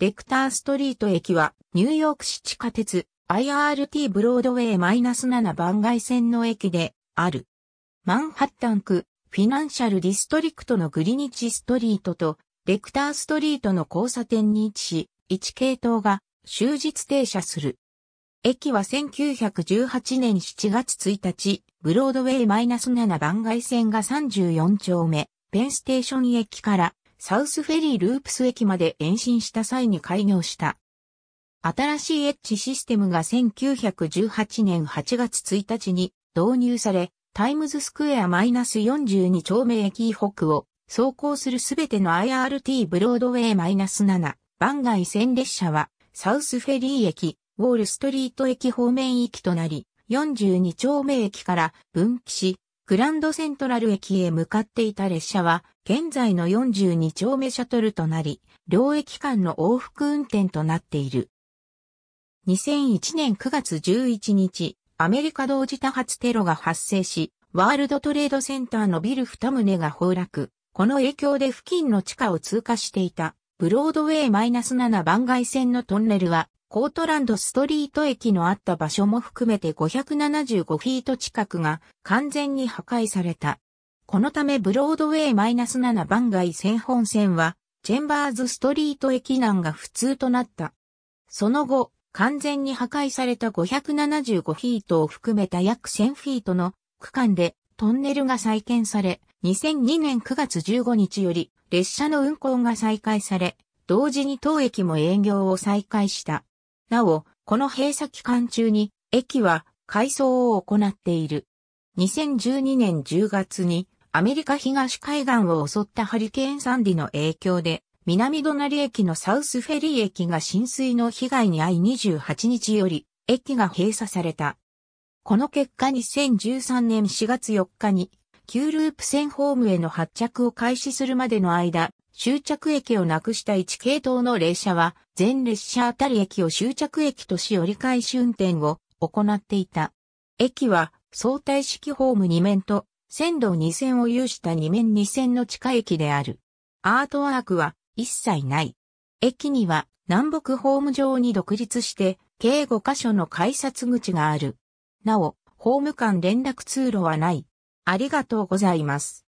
レクターストリート駅は、ニューヨーク市地下鉄、IRT ブロードウェイ -7 番外線の駅で、ある。マンハッタン区、フィナンシャルディストリクトのグリニッジストリートと、レクターストリートの交差点に位置し、1系統が終日停車する。駅は1918年7月1日、ブロードウェイ -7 番外線が34丁目、ペンステーション駅からサウスフェリーループス駅まで延伸した際に開業した。新しいエッジシステムが1918年8月1日に導入され、タイムズスクエア -42 丁目駅北を走行するすべての IRT ブロードウェイ -7 番外線列車はサウスフェリー駅、ウォールストリート駅方面行きとなり、42丁目駅から分岐し、グランドセントラル駅へ向かっていた列車は、現在の42丁目シャトルとなり、両駅間の往復運転となっている。2001年9月11日、アメリカ同時多発テロが発生し、ワールドトレードセンターのビル2棟が崩落。この影響で付近の地下を通過していた、ブロードウェイ -7 番外線のトンネルはコートランドストリート駅のあった場所も含めて575フィート近くが完全に破壊された。このためブロードウェイ -7 番街線本線は、チェンバーズストリート駅南が普通となった。その後、完全に破壊された575フィートを含めた約1000フィートの区間でトンネルが再建され、2002年9月15日より列車の運行が再開され、同時に当駅も営業を再開した。なお、この閉鎖期間中に、駅は改装を行っている。2012年10月に、アメリカ東海岸を襲ったハリケーンサンディの影響で、南隣駅のサウスフェリー駅が浸水の被害に遭い28日より、駅が閉鎖された。この結果2013年4月4日に、旧ループ線ホームへの発着を開始するまでの間、終着駅をなくした1系統の列車は、全列車あたり駅を終着駅とし折り返し運転を行っていた。駅は相対式ホーム2面と線路2線を有した2面2線の地下駅である。アートワークは一切ない。駅には南北ホーム上に独立して計5カ所の改札口がある。なお、ホーム間連絡通路はない。ありがとうございます。